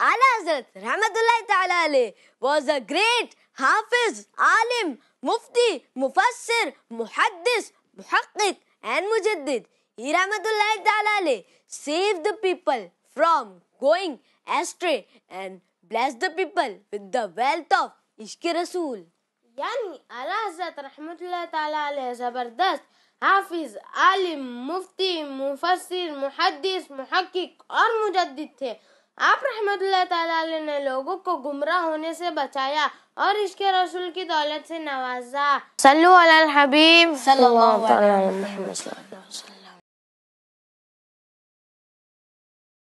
Allah Hazrat Rahmatullahi Ta'ala was a great Hafiz, Alim, Mufti, Mufassir, Muhaddis, Muhaqqiq and Mujaddid. He Rahmatullahi Ta'ala Ali saved the people from going astray and blessed the people with the wealth of Ishq Rasul. Yani Ala Hazrat Rahmatullahi Ta'ala Ali Zabardast हाफिज आलिम मुफ्ती मुफसर मुहदस महक्क और मुजद थे आप रहमत ने लोगों को गुमराह होने से बचाया और इसके रसूल की दौलत से नवाजा सल्लु अलल हबीब सल्लल्लाहु अलैहि वसल्लम